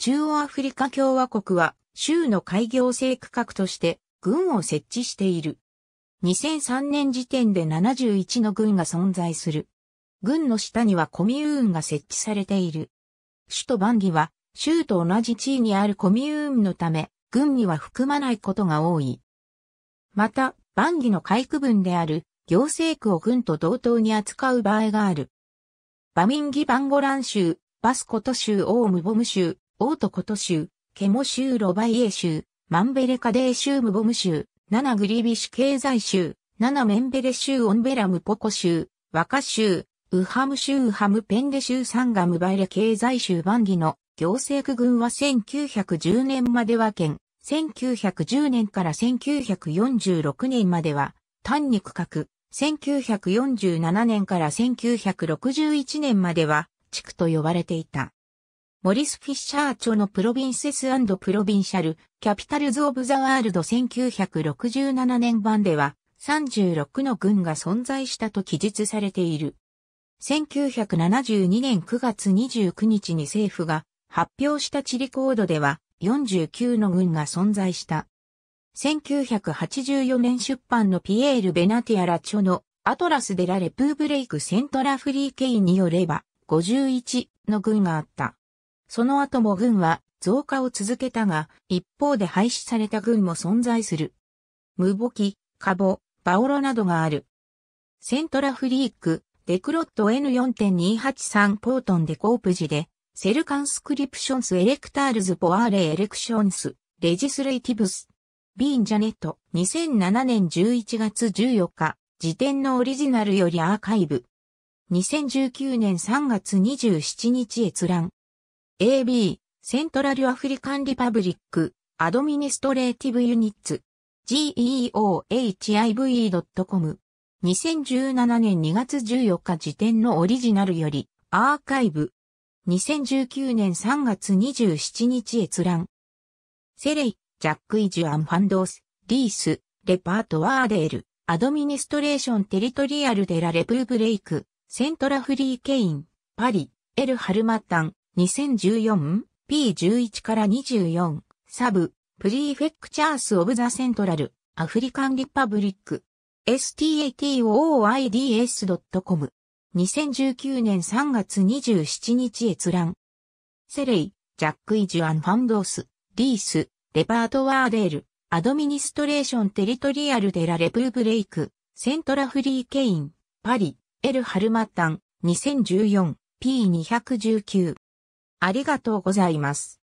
中央アフリカ共和国は州の開業制区画として軍を設置している。2003年時点で71の軍が存在する。軍の下にはコミューンが設置されている。首都バンギは州と同じ地位にあるコミューンのため軍には含まないことが多い。また、バンギの海区分である行政区を軍と同等に扱う場合がある。バミンギ・バンゴラン州、バスコト州、オームボム州、オートコト州、ケモ州ロバイエ州、マンベレカデー州ムボム州、ナナグリビシュ経済州、ナナメンベレ州オンベラムポコ州、ワカ州、ウハム州ウハムペンデ州サンガムバイレ経済州バンギの行政区軍は1910年までは県、1910年から1946年までは単に区画、1947年から1961年までは地区と呼ばれていた。モリス・フィッシャー著のプロビンセスプロビンシャル、キャピタルズ・オブ・ザ・ワールド1967年版では、36の軍が存在したと記述されている。1972年9月29日に政府が発表した地理コードでは49の軍が存在した。1984年出版のピエール・ベナティアラ著のアトラス・デラ・レプーブレイク・セントラ・フリーケイによれば51の軍があった。その後も軍は増加を続けたが、一方で廃止された軍も存在する。ムボキ、カボ、バオロなどがある。セントラフリーク、デクロット N4.283 ポートンデコープジで、セルカンスクリプションスエレクタールズポアーレエレクションス、レジスレイティブス。ビーン・ジャネット、2007年11月14日、時点のオリジナルよりアーカイブ。2019年3月27日閲覧。AB、セントラルアフリカンリパブリック、アドミニストレーティブユニッツ、geohive.com。2017年2月14日時点のオリジナルより、アーカイブ。2019年3月27日閲覧。セレイ、ジャック・イジュアン・ファンドース、リース、レパート・ワーデール、アドミニストレーション・テリトリアル・デラ・レプブレイク、セントラ・フリー・ケイン、パリ、エル・ハルマッタン、2014P11 から24サブプリーフェクチャースオブザセントラルアフリカンリパブリック s t a t o i d s c o m 2019年3月27日閲覧セレイ、ジャック・イジュアン・ファンドース、リース、レパートワーデール、アドミニストレーション・テリトリアル・デラ・レプーブレイク、セントラ・フリー・ケイン、パリ、エル・ハルマタン、2014、P219。ありがとうございます。